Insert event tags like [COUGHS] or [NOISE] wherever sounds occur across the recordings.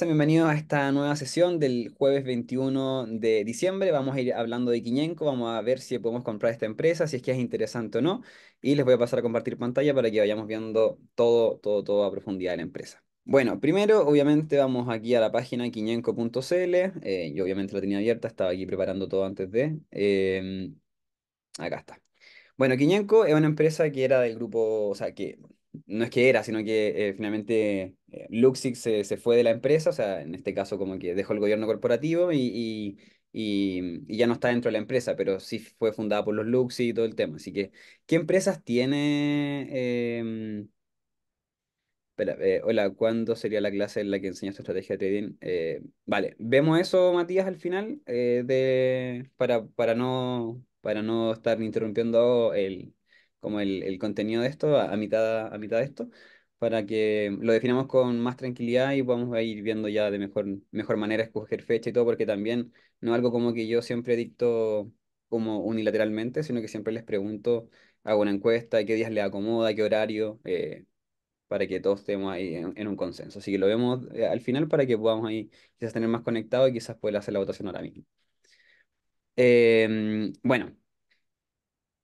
Bienvenidos a esta nueva sesión del jueves 21 de diciembre. Vamos a ir hablando de Quiñenco, vamos a ver si podemos comprar esta empresa, si es que es interesante o no. Y les voy a pasar a compartir pantalla para que vayamos viendo todo, todo, todo a profundidad de la empresa. Bueno, primero, obviamente, vamos aquí a la página quiñenco.cl. Eh, yo obviamente la tenía abierta, estaba aquí preparando todo antes de... Em, acá está. Bueno, Quiñenco es una empresa que era del grupo, o sea, que no es que era, sino que eh, finalmente eh, Luxix se, fue de la empresa, o sea, en este caso como que dejó el gobierno corporativo y, ya no está dentro de la empresa, pero sí fue fundada por los Luxi y todo el tema. Así que, ¿qué empresas tiene... Em, eh, hola, ¿cuándo sería la clase en la que enseñaste estrategia de trading? Eh, vale, vemos eso, Matías, al final, para, no, para no estar interrumpiendo el, como el, contenido de esto, a, mitad, a mitad de esto para que lo definamos con más tranquilidad y podamos ir viendo ya de mejor, mejor manera escoger fecha y todo, porque también no es algo como que yo siempre dicto como unilateralmente, sino que siempre les pregunto, hago una encuesta, qué días le acomoda, qué horario, eh, para que todos estemos ahí en, un consenso. Así que lo vemos eh, al final para que podamos ahí quizás tener más conectado y quizás pueda hacer la votación ahora mismo. Em, bueno,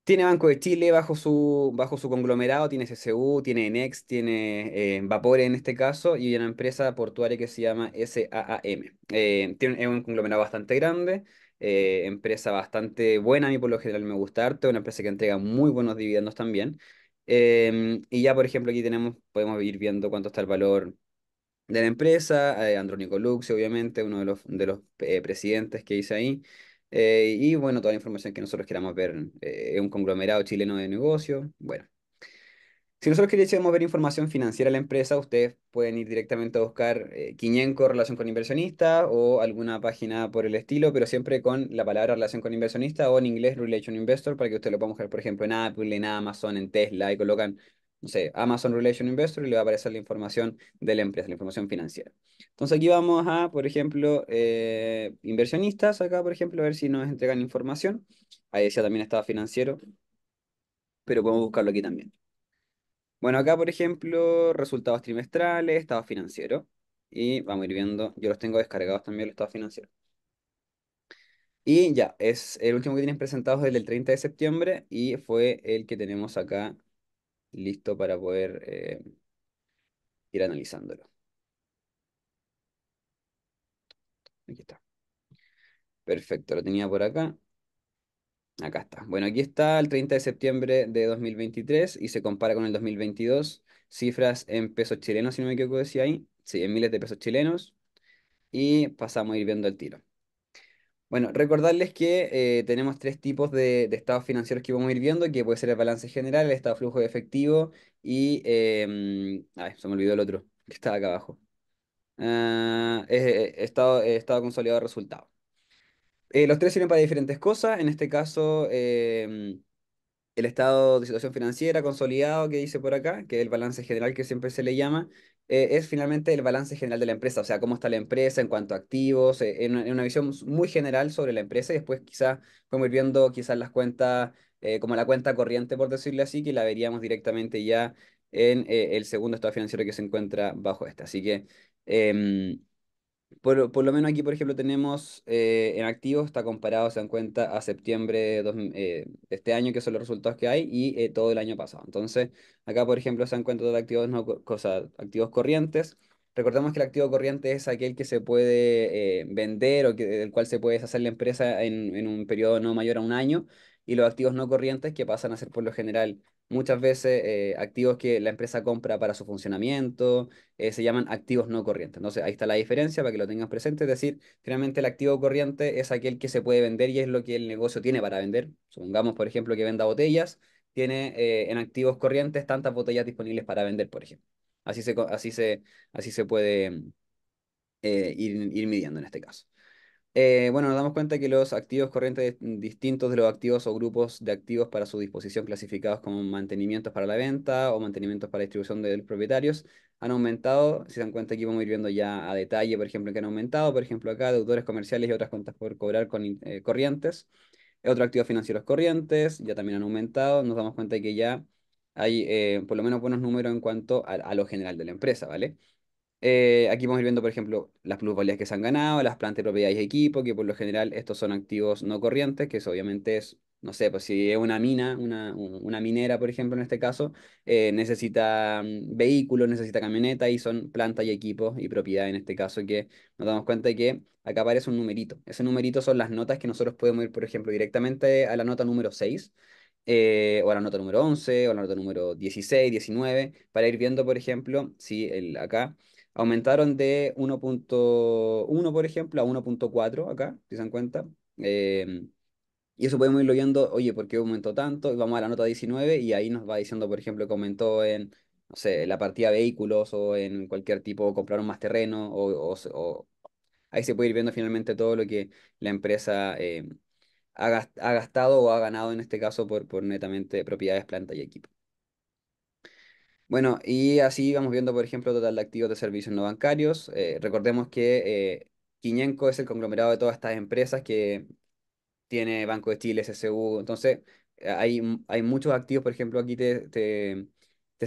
tiene Banco de Chile bajo su, bajo su conglomerado, tiene CCU, tiene Enex, tiene eh, Vapore en este caso, y una empresa portuaria que se llama SAAM. Eh, tiene, es un conglomerado bastante grande, eh, empresa bastante buena, a mí por lo general me gusta harto, una empresa que entrega muy buenos dividendos también. y ya, por ejemplo, aquí tenemos, podemos ir viendo cuánto está el valor de la empresa, Andrónico Lux, obviamente, uno de los, de los presidentes que hice ahí. Eh, y bueno, toda la información que nosotros queramos ver es eh, un conglomerado chileno de negocios. Bueno, si nosotros queríamos ver información financiera de la empresa, ustedes pueden ir directamente a buscar eh, Quiñenco relación con inversionista o alguna página por el estilo, pero siempre con la palabra relación con inversionista o en inglés relation investor para que ustedes lo puedan buscar, por ejemplo, en Apple, en Amazon, en Tesla y colocan no Amazon Relation Investor y le va a aparecer la información de la empresa, la información financiera. Entonces aquí vamos a, por ejemplo, eh, inversionistas, acá por ejemplo, a ver si nos entregan información. Ahí decía también estaba financiero, pero podemos buscarlo aquí también. Bueno, acá por ejemplo, resultados trimestrales, estado financiero. Y vamos a ir viendo, yo los tengo descargados también, el estado financiero. Y ya, es el último que tienen presentado desde el 30 de septiembre y fue el que tenemos acá listo para poder eh, ir analizándolo. Aquí está. Perfecto, lo tenía por acá. Acá está. Bueno, aquí está el 30 de septiembre de 2023 y se compara con el 2022. Cifras en pesos chilenos, si no me equivoco, decía ahí. Sí, en miles de pesos chilenos. Y pasamos a ir viendo el tiro. Bueno, recordarles que eh, tenemos tres tipos de, estados financieros que vamos a ir viendo, que puede ser el balance general, el estado de flujo de efectivo y... Eh, mm, ay, se me olvidó el otro, que estaba acá abajo. Ah, eh, estado, estado consolidado de resultados. los tres sirven para diferentes cosas, en este caso... Mm, el estado de situación financiera consolidado que dice por acá, que es el balance general que siempre se le llama, eh, es finalmente el balance general de la empresa, o sea, cómo está la empresa en cuanto a activos, eh, en, una, visión muy general sobre la empresa y después quizás podemos ir viendo quizás las cuentas, eh, como la cuenta corriente, por decirlo así, que la veríamos directamente ya en el segundo estado financiero que se encuentra bajo esta. Así que... Em, por, lo menos aquí, por ejemplo, tenemos eh, en activos, está comparado, se dan cuenta, a septiembre de eh, este año, que son los resultados que hay, y eh, todo el año pasado. Entonces, acá, por ejemplo, se dan cuenta de activos, no, activos corrientes. Recordemos que el activo corriente es aquel que se puede vender o que, del cual se puede deshacer la empresa en, en un periodo no mayor a un año, y los activos no corrientes que pasan a ser por lo general muchas veces eh, activos que la empresa compra para su funcionamiento, eh, se llaman activos no corrientes. Entonces, ahí está la diferencia para que lo tengas presente. Es decir, finalmente el activo corriente es aquel que se puede vender y es lo que el negocio tiene para vender. Supongamos, por ejemplo, que venda botellas, tiene eh, en activos corrientes tantas botellas disponibles para vender, por ejemplo. Así se, así se, así se puede ir, ir midiendo en este caso. Eh, bueno, nos damos cuenta que los activos corrientes distintos de los activos o grupos de activos para su disposición clasificados como mantenimientos para la venta o mantenimientos para distribución de los propietarios han aumentado. Si se dan cuenta, aquí vamos a ir viendo ya a detalle, por ejemplo, que han aumentado. Por ejemplo, acá deudores comerciales y otras cuentas por cobrar con eh, corrientes. Otros activos financieros corrientes ya también han aumentado. Nos damos cuenta que ya hay eh, por lo menos buenos números en cuanto a lo general de la empresa, ¿vale? Eh, aquí vamos a ir viendo, por ejemplo, las plusvalías que se han ganado, las plantas de propiedades y equipos que por lo general estos son activos no corrientes, que eso obviamente es, no sé, pues si es una mina, una, minera, por ejemplo, en este caso, eh, necesita mm, vehículos, necesita camioneta y son plantas y equipos y propiedad en este caso, que nos damos cuenta de que acá aparece un numerito. Ese numerito son las notas que nosotros podemos ir, por ejemplo, directamente a la nota número 6. Eh, o a la nota número 11, o a la nota número 16, 19, para ir viendo, por ejemplo, si el, acá aumentaron de 1.1, por ejemplo, a 1.4 acá, si se dan cuenta. Em, y eso podemos irlo viendo, oye, ¿por qué aumentó tanto? Y vamos a la nota 19 y ahí nos va diciendo, por ejemplo, que aumentó en, no sé, la partida vehículos o en cualquier tipo, compraron más terreno o, ahí se puede ir viendo finalmente todo lo que la empresa em, ha gastado o ha ganado en este caso por, por netamente propiedades, planta y equipo. Bueno, y así vamos viendo, por ejemplo, total de activos de servicios no bancarios. Eh, recordemos que eh, Quiñenco es el conglomerado de todas estas empresas que tiene Banco de Chile, SSU. Entonces, eh, hay, hay muchos activos, por ejemplo, aquí te, te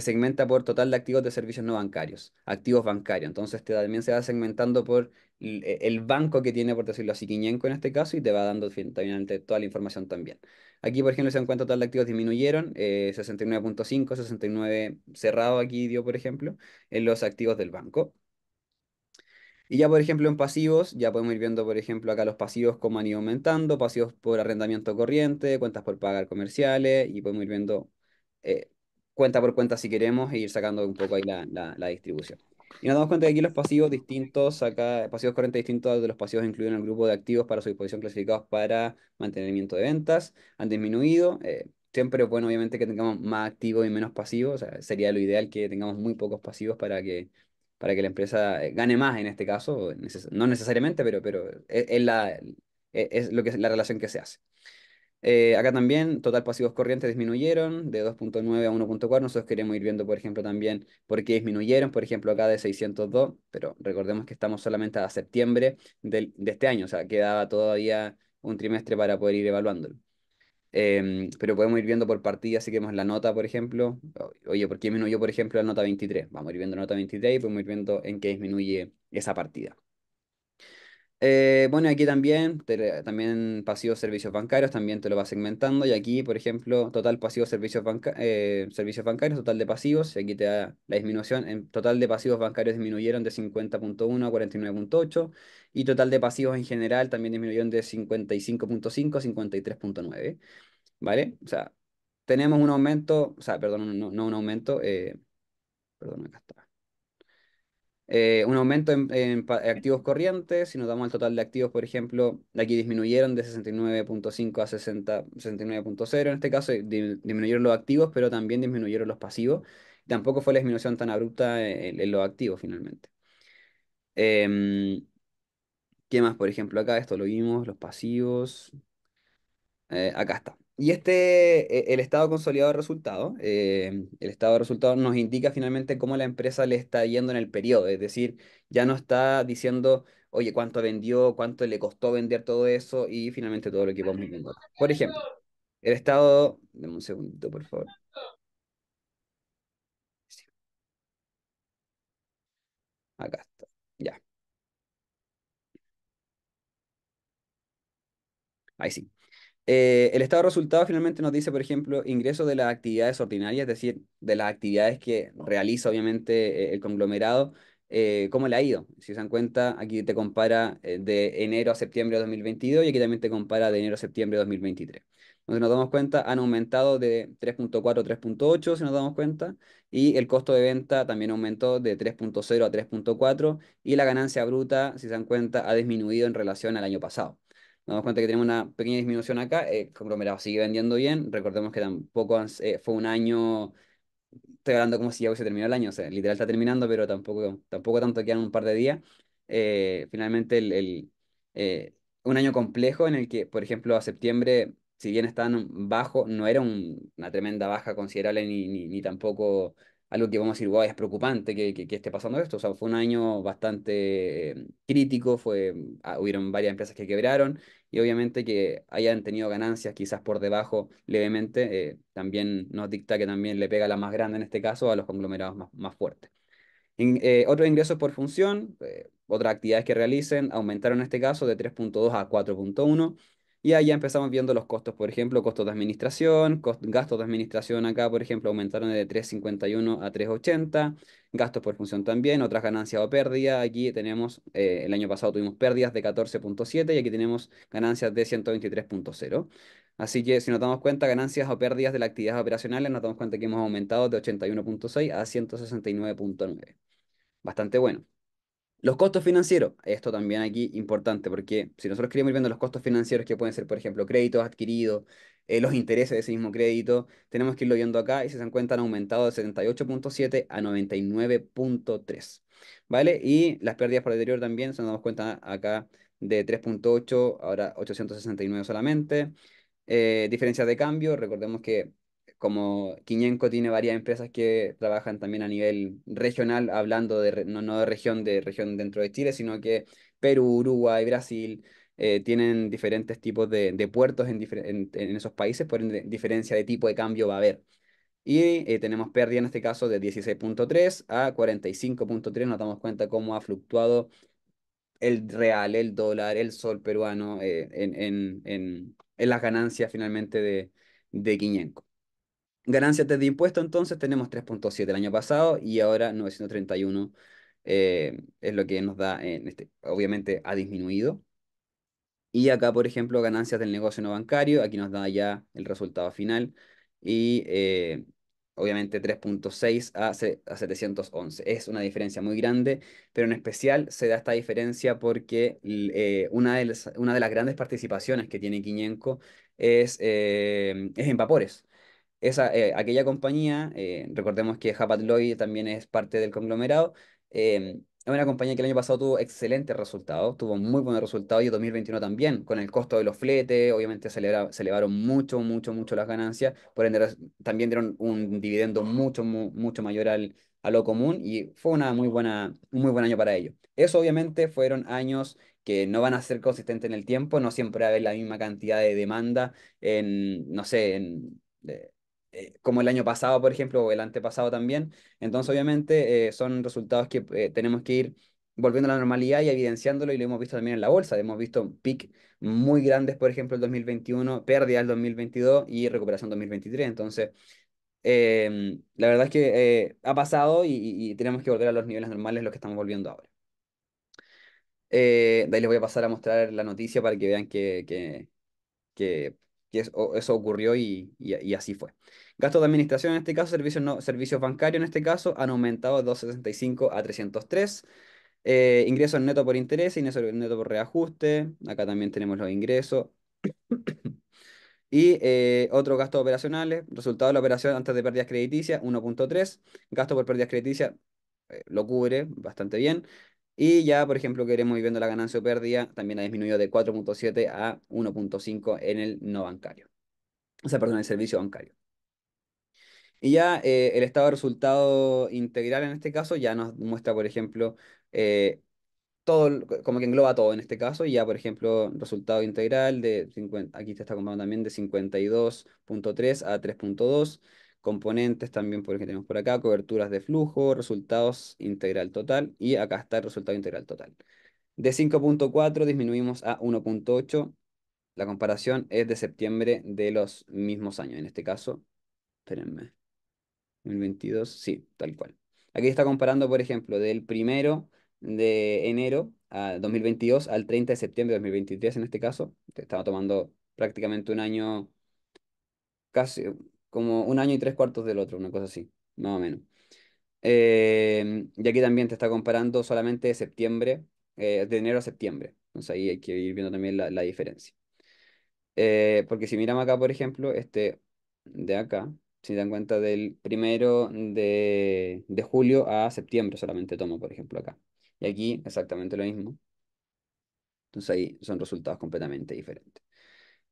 se segmenta por total de activos de servicios no bancarios, activos bancarios. Entonces te, también se va segmentando por e, el, banco que tiene, por decirlo así, Quiñenco en este caso, y te va dando finalmente toda la información también. Aquí, por ejemplo, se encuentra total de activos disminuyeron, 69.5, eh, 69 cerrado aquí dio, por ejemplo, en los activos del banco. Y ya, por ejemplo, en pasivos, ya podemos ir viendo, por ejemplo, acá los pasivos como han ido aumentando, pasivos por arrendamiento corriente, cuentas por pagar comerciales, y podemos ir viendo eh, cuenta por cuenta si queremos e ir sacando un poco ahí la, la, distribución. Y nos damos cuenta que aquí los pasivos distintos, acá pasivos corrientes distintos de los pasivos incluidos en el grupo de activos para su disposición clasificados para mantenimiento de ventas, han disminuido. Eh, siempre bueno, obviamente, que tengamos más activos y menos pasivos. sería lo ideal que tengamos muy pocos pasivos para que, para que la empresa eh, gane más en este caso. no necesariamente, pero, pero eh, es, la, es, lo que, la relación que se hace. Eh, acá también, total pasivos corrientes disminuyeron de 2.9 a 1.4. Nosotros queremos ir viendo, por ejemplo, también por qué disminuyeron, por ejemplo, acá de 602, pero recordemos que estamos solamente a septiembre de este año, o sea, quedaba todavía un trimestre para poder ir evaluándolo. Em, pero podemos ir viendo por partida, si queremos la nota, por ejemplo. Oye, ¿por qué disminuyó, por ejemplo, la nota 23? Vamos a ir viendo la nota 23 y podemos ir viendo en qué disminuye esa partida. Eh, bueno, aquí también, también pasivos servicios bancarios, también te lo va segmentando. Y aquí, por ejemplo, total pasivos servicios, eh, servicios bancarios, total de pasivos. aquí te da la disminución. En total de pasivos bancarios disminuyeron de 50.1 a 49.8. Y total de pasivos en general también disminuyeron de 55.5 a 53.9. ¿Vale? O sea, tenemos un aumento, o sea, perdón, no, un aumento, eh, perdón, acá está. Eh, un aumento en, activos corrientes, si nos damos el total de activos, por ejemplo, aquí disminuyeron de 69.5 a 69.0 en este caso, eh, disminuyeron los activos, pero también disminuyeron los pasivos. Tampoco fue la disminución tan abrupta eh, en, los activos finalmente. Em, ¿Qué más? Por ejemplo, acá esto lo vimos, los pasivos. acá está. Y este, e, el estado consolidado de resultados, eh, el estado de resultados nos indica finalmente cómo la empresa le está yendo en el periodo, es decir, ya no está diciendo, oye, cuánto vendió, cuánto le costó vender todo eso y finalmente todo lo que vamos Por ejemplo, el estado, Deme un segundito, por favor. Acá está, ya. Ahí sí. Eh, el estado de resultados finalmente nos dice, por ejemplo, ingresos de las actividades ordinarias, es decir, de las actividades que realiza obviamente eh, el conglomerado, eh, cómo le ha ido. Si se dan cuenta, aquí te compara de enero a septiembre de 2022 y aquí también te compara de enero a septiembre de 2023. Entonces nos damos cuenta, han aumentado de 3.4 a 3.8, si nos damos cuenta, y el costo de venta también aumentó de 3.0 a 3.4 y la ganancia bruta, si se dan cuenta, ha disminuido en relación al año pasado nos damos cuenta que tenemos una pequeña disminución acá, eh, el conglomerado sigue vendiendo bien, recordemos que tampoco eh, fue un año, estoy hablando como si ya hubiese terminado el año, o sea, literal está terminando, pero tampoco, tampoco tanto quedan un par de días. Eh, finalmente, el, un año complejo en el que, por ejemplo, a septiembre, si bien están bajo, no era una tremenda baja considerable ni tampoco algo que vamos a decir, wow, es preocupante que, esté pasando esto. O sea, fue un año bastante em, crítico, fue, mm, ah, hubieron varias empresas que quebraron y obviamente que hayan tenido ganancias quizás por debajo levemente, eh, también nos dicta que también le pega la más grande en este caso a los conglomerados más, fuertes. Eh, otros ingresos por función, eh, otras actividades que realicen, aumentaron en este caso de 3.2 a 4.1 y ya empezamos viendo los costos, por ejemplo, costos de administración, gastos de administración acá, por ejemplo, aumentaron de 3.51 a 3.80, gastos por función también, otras ganancias o pérdidas. Aquí tenemos, eh, el año pasado tuvimos pérdidas de 14.7 y aquí tenemos ganancias de 123.0. Así que si nos damos cuenta, ganancias o pérdidas de las actividades operacionales, nos damos cuenta que hemos aumentado de 81.6 a 169.9. Bastante bueno. Los costos financieros, esto también aquí importante, porque si nosotros queremos ir viendo los costos financieros que pueden ser, por ejemplo, créditos adquiridos, eh, los intereses de ese mismo crédito, tenemos que irlo viendo acá y se dan cuenta han aumentado de 78.7 a 99.3, ¿vale? Y las pérdidas por deterioro también, se nos damos cuenta acá de 3.8, ahora 869 solamente. Eh, diferencias de cambio, recordemos que como Quiñenco tiene varias empresas que trabajan también a nivel regional, hablando de, no, de región, de región dentro de Chile, sino que Perú, Uruguay, Brasil, eh, tienen diferentes tipos de, puertos en, en, esos países, por diferencia de tipo de cambio va a haber. Y eh, tenemos pérdida en este caso de 16.3 a 45.3, nos damos cuenta cómo ha fluctuado el real, el dólar, el sol peruano eh, en, las ganancias finalmente de, de Quiñenco. Ganancias de impuesto, entonces, tenemos 3.7 el año pasado y ahora 931 eh, es lo que nos da, en este, obviamente ha disminuido. Y acá, por ejemplo, ganancias del negocio no bancario, aquí nos da ya el resultado final y eh, obviamente 3.6 a, 711. Es una diferencia muy grande, pero en especial se da esta diferencia porque eh, una, de las, una de las grandes participaciones que tiene Quiñenco es, es en vapores esa, eh, aquella compañía, eh, recordemos que japat Lloyd también es parte del conglomerado, eh, es una compañía que el año pasado tuvo excelentes resultados, tuvo muy buenos resultados y 2021 también, con el costo de los fletes, obviamente se, elevaron mucho, mucho, mucho las ganancias, por ende también dieron un dividendo mucho, mucho mayor al, a lo común y fue una muy buena, un muy buen año para ellos. Eso obviamente fueron años que no van a ser consistentes en el tiempo, no siempre va a haber la misma cantidad de demanda en, no sé, en... Eh, como el año pasado, por ejemplo, o el antepasado también. Entonces, obviamente, eh, son resultados que eh, tenemos que ir volviendo a la normalidad y evidenciándolo, y lo hemos visto también en la bolsa. Hemos visto pic muy grandes, por ejemplo, el 2021, pérdida el 2022 y recuperación 2023. Entonces, em, la verdad es que ha pasado y, tenemos que volver a los niveles normales, los que estamos volviendo ahora. de ahí les voy a pasar a mostrar la noticia para que vean que, que, que que eso, ocurrió y, así fue. Gastos de administración en este caso, servicios, bancarios en este caso, han aumentado de 265 a 303. Eh, ingresos neto por interés, ingresos neto por reajuste. Acá también tenemos los ingresos. [COUGHS] y eh, otro gasto gastos operacionales, resultado de la operación antes de pérdidas crediticias, 1.3. Gasto por pérdidas crediticias eh, lo cubre bastante bien. Y ya, por ejemplo, que iremos viendo la ganancia o pérdida, también ha disminuido de 4.7 a 1.5 en el no bancario. O sea, perdón, el servicio bancario. Y ya eh, el estado de resultado integral en este caso ya nos muestra, por ejemplo, eh, todo, como que engloba todo en este caso, y ya, por ejemplo, resultado integral de aquí te está comparando también de 52.3 a 3.2 componentes también, por que tenemos por acá, coberturas de flujo, resultados integral total, y acá está el resultado integral total. De 5.4 disminuimos a 1.8. La comparación es de septiembre de los mismos años. En este caso, espérenme, 2022, sí, tal cual. Aquí está comparando, por ejemplo, del primero de enero a 2022 al 30 de septiembre de 2023 en este caso. Estaba tomando prácticamente un año, casi como un año y tres cuartos del otro, una cosa así, más o menos. Em, y aquí también te está comparando solamente de septiembre, eh, de enero a septiembre. Entonces ahí hay que ir viendo también la, la diferencia. Eh, porque si miramos acá, por ejemplo, este de acá, si dan cuenta del primero de, de julio a septiembre solamente tomo, por ejemplo, acá. Y aquí exactamente lo mismo. Entonces ahí son resultados completamente diferentes.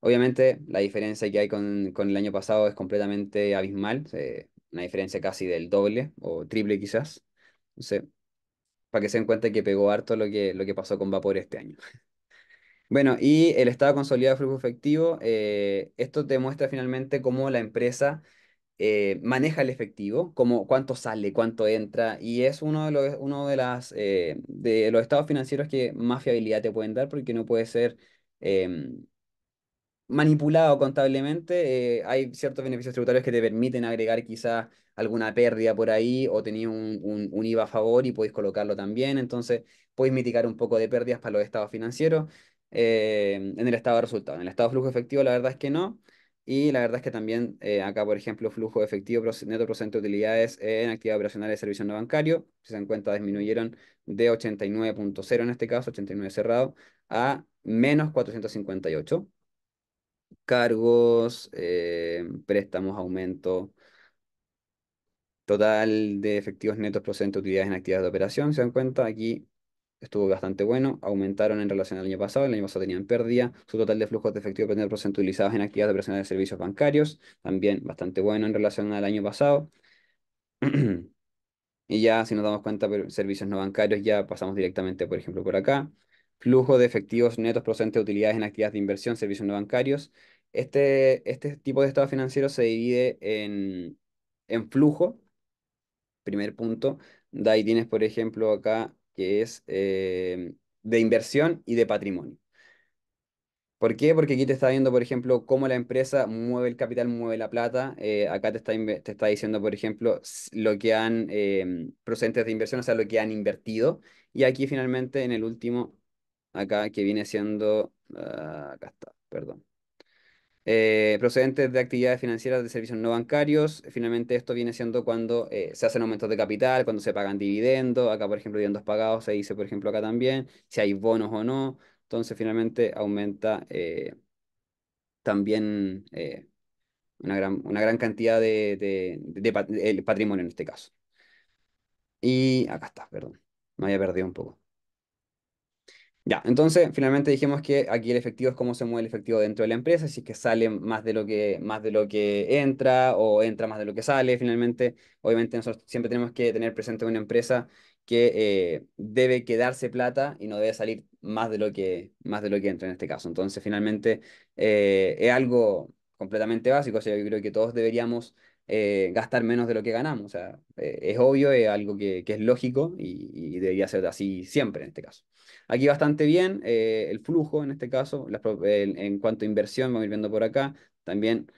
Obviamente la diferencia que hay con, el año pasado es completamente abismal, una diferencia casi del doble o triple quizás. No sé, para que se den cuenta que pegó harto lo que, lo que pasó con Vapor este año. [LAUGHS] Bueno, y el estado consolidado de flujo efectivo, eh, esto te muestra finalmente cómo la empresa eh, maneja el efectivo, como cuánto sale, cuánto entra, y es uno de los, uno de las, eh, de los estados financieros que más fiabilidad te pueden dar porque no puede ser em, manipulado contablemente, eh, hay ciertos beneficios tributarios que te permiten agregar quizás alguna pérdida por ahí o tenías un, un, IVA a favor y podéis colocarlo también, entonces podéis mitigar un poco de pérdidas para los estados financieros eh, en el estado de resultado. En el estado de flujo efectivo la verdad es que no, y la verdad es que también eh, acá, por ejemplo, flujo efectivo neto procedente de utilidades en actividad operacional de servicio no bancario, si se dan cuenta, disminuyeron de 89.0, en este caso, 89 cerrado, a menos 458 cargos, eh, préstamos, aumento. Total de efectivos netos procedentes de utilidades en actividades de operación, se dan cuenta, aquí estuvo bastante bueno, aumentaron en relación al año pasado, el año pasado tenían pérdida, su total de flujos de efectivo procedente utilizados en actividades de operación de servicios bancarios, también bastante bueno en relación al año pasado. [CLEARS THROAT] y ya si nos damos cuenta, servicios no bancarios, ya pasamos directamente, por ejemplo, por acá. Flujo de efectivos netos procedentes de utilidades en actividades de inversión, servicios no bancarios, este, este, tipo de estado financiero se divide en, flujo, primer punto. De ahí tienes, por ejemplo, acá que es eh, de inversión y de patrimonio. ¿Por qué? Porque aquí te está viendo, por ejemplo, cómo la empresa mueve el capital, mueve la plata. Eh, acá te está, te está diciendo, por ejemplo, lo que han eh, procedentes de inversión, o sea, lo que han invertido. Y aquí finalmente, en el último, acá que viene siendo, ah, acá está, perdón, eh, procedentes de actividades financieras de servicios no bancarios. Finalmente esto viene siendo cuando eh, se hacen aumentos de capital, cuando se pagan dividendos, acá por ejemplo dividendos pagados, se dice por ejemplo acá también, si hay bonos o no. Entonces finalmente aumenta eh, también una, gran, cantidad de, de patrimonio en este caso. Y acá está, perdón, me había perdido un poco. Ya, entonces finalmente dijimos que aquí el efectivo es cómo se mueve el efectivo dentro de la empresa, si es que sale más de lo que, más de lo que entra o entra más de lo que sale. Finalmente, obviamente nosotros siempre tenemos que tener presente una empresa que eh, debe quedarse plata y no debe salir más de lo que, más de lo que entra en este caso. Entonces finalmente eh, es algo completamente básico, o sea, yo creo que todos deberíamos eh, gastar menos de lo que ganamos. O sea, es obvio, es algo que, es lógico y debería ser así siempre en este caso. Aquí bastante bien, eh, el flujo en este caso, en cuanto a inversión, vamos a ir viendo por acá, también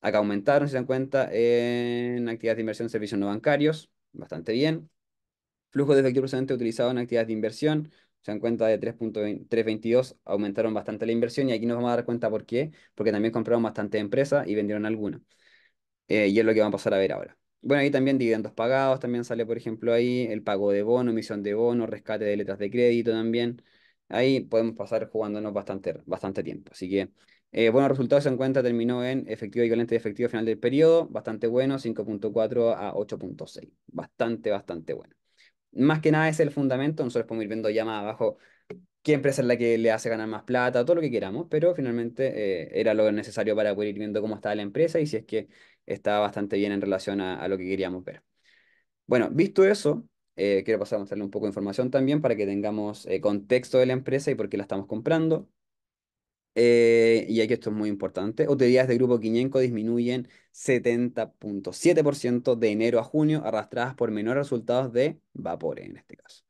acá aumentaron, si se dan cuenta, en actividades de inversión, servicios no bancarios, bastante bien. Flujo de efectivo procedente utilizado en actividades de inversión, se dan cuenta de 3.322, aumentaron bastante la inversión y aquí nos vamos a dar cuenta por qué, porque también compraron bastante empresas y vendieron algunas. Eh, y es lo que vamos a pasar a ver ahora. Bueno, ahí también dividendos pagados, también sale, por ejemplo, ahí el pago de bono, emisión de bono, rescate de letras de crédito también. Ahí podemos pasar jugándonos bastante, bastante tiempo. Así que eh, bueno, resultados en cuenta, terminó en efectivo equivalente de efectivo final del periodo, bastante bueno, 5.4 a 8.6. Bastante, bastante bueno. Más que nada es el fundamento, nosotros podemos ir viendo ya más abajo qué empresa es la que le hace ganar más plata, todo lo que queramos, pero finalmente eh, era lo necesario para poder ir viendo cómo estaba la empresa y si es que está bastante bien en relación a, lo que queríamos ver. Bueno, visto eso, eh, quiero pasar a mostrarle un poco de información también para que tengamos eh, contexto de la empresa y por qué la estamos comprando. Eh, y aquí esto es muy importante. Utilidades de grupo Quiñenco disminuyen 70.7% de enero a junio, arrastradas por menores resultados de vapores en este caso.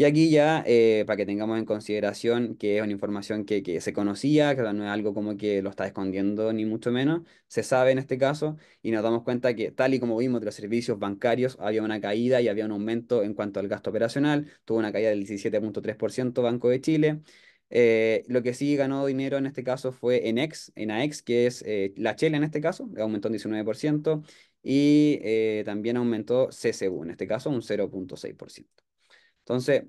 Y aquí ya, eh, para que tengamos en consideración que es una información que, se conocía, que no es algo como que lo está escondiendo ni mucho menos, se sabe en este caso y nos damos cuenta que tal y como vimos de los servicios bancarios, había una caída y había un aumento en cuanto al gasto operacional, tuvo una caída del 17.3% Banco de Chile. Eh, lo que sí ganó dinero en este caso fue en, ex, en AEX, que es eh, la Chile en este caso, aumentó un 19% y también aumentó CCU, en este caso un 0.6%. Entonces,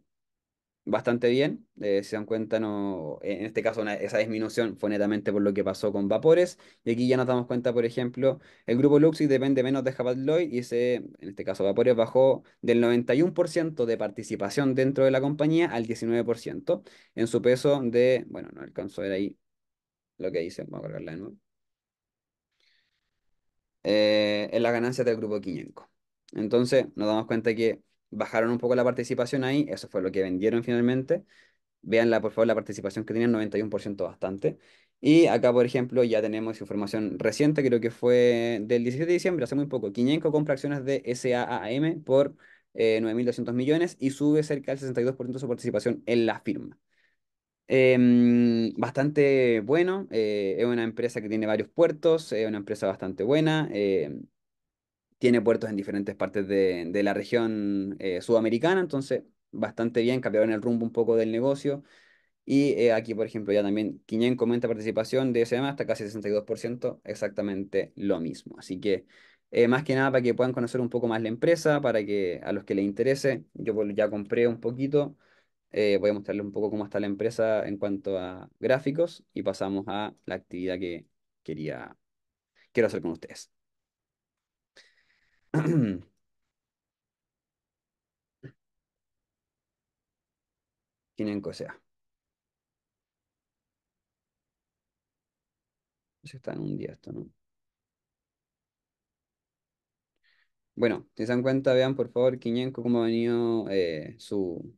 bastante bien. Eh, se dan cuenta, no, en este caso esa disminución fue netamente por lo que pasó con vapores. Y aquí ya nos damos cuenta, por ejemplo, el grupo Luxy depende menos de Javad Lloyd y ese, en este caso vapores bajó del 91% de participación dentro de la compañía al 19% en su peso de, bueno, no alcanzó a ver ahí lo que dice, vamos a cargarla de nuevo. Eh, en la ganancias del grupo Quiñenco. Entonces nos damos cuenta que bajaron un poco la participación ahí, eso fue lo que vendieron finalmente. Veanla, por favor, la participación que tenían, 91% bastante. Y acá, por ejemplo, ya tenemos información reciente, creo que fue del 17 de diciembre, hace muy poco. Quiñenco compra acciones de SAAM por 9.200 eh, millones y sube cerca del 62% de su participación en la firma. Em, bastante bueno, eh, es una empresa que tiene varios puertos, es una empresa bastante buena em, tiene puertos en diferentes partes de, la región eh, sudamericana, entonces bastante bien, cambiaron el rumbo un poco del negocio. Y eh, aquí, por ejemplo, ya también Quiñén comenta participación de tema hasta casi 62%, exactamente lo mismo. Así que, eh, más que nada, para que puedan conocer un poco más la empresa, para que a los que les interese, yo ya compré un poquito, voy a mostrarles un poco cómo está la empresa en cuanto a gráficos y pasamos a la actividad que quería, quiero hacer con ustedes. Tienen [CLEARS THROAT] sea. si está en un día esto, ¿no? Bueno, si se dan cuenta, vean por favor, Quiñenco, cómo ha venido eh, su,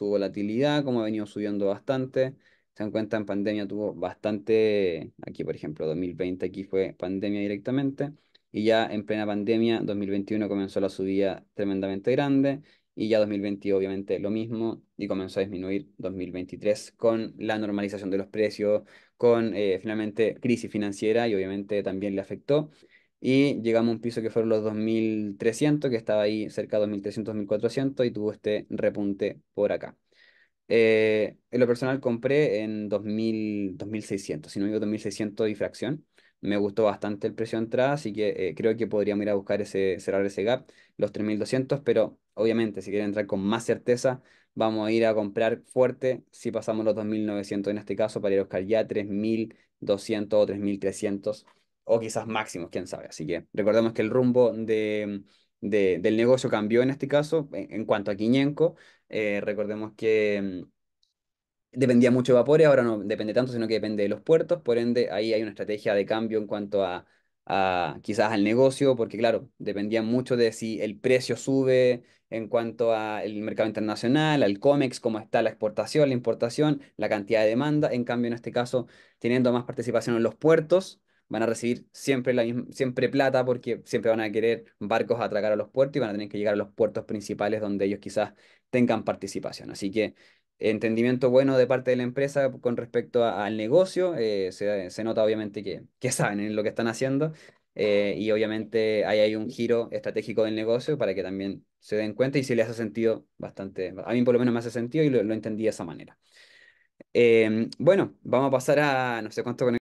volatilidad, cómo ha venido subiendo bastante. Se dan cuenta, en pandemia tuvo bastante, aquí por ejemplo, 2020, aquí fue pandemia directamente y ya en plena pandemia, 2021 comenzó la subida tremendamente grande y ya 2022 obviamente lo mismo y comenzó a disminuir 2023 con la normalización de los precios, con eh, finalmente crisis financiera y obviamente también le afectó. Y llegamos a un piso que fueron los 2.300, que estaba ahí cerca de 2.300, 2.400 y tuvo este repunte por acá. Eh, en lo personal compré en 2000, 2.600, si no digo 2.600 y fracción. Me gustó bastante el precio de entrada, así que eh, creo que podríamos ir a buscar ese, cerrar ese gap, los 3.200, pero obviamente si quieren entrar con más certeza, vamos a ir a comprar fuerte si pasamos los 2.900 en este caso para ir a buscar ya 3.200 o 3.300 o quizás máximos, quién sabe. Así que recordemos que el rumbo del negocio cambió en este caso en, cuanto a Quiñenco. Eh, recordemos que mm, dependía mucho de vapores, ahora no depende tanto, sino que depende de los puertos, por ende ahí hay una estrategia de cambio en cuanto a, quizás al negocio, porque claro, dependía mucho de si el precio sube en cuanto al mercado internacional, al COMEX, cómo está la exportación, la importación, la cantidad de demanda, en cambio en este caso, teniendo más participación en los puertos, van a recibir siempre, la misma, siempre plata porque siempre van a querer barcos atracar a los puertos y van a tener que llegar a los puertos principales donde ellos quizás tengan participación. Así que entendimiento bueno de parte de la empresa con respecto al negocio. Eh, se, nota obviamente que, [LAUGHS] saben lo que están haciendo eh, y obviamente ahí hay un giro estratégico del negocio para que también se den cuenta y si le hace sentido bastante, a mí por lo menos me hace sentido y lo, entendí de esa manera. Em, bueno, vamos a pasar a no sé cuánto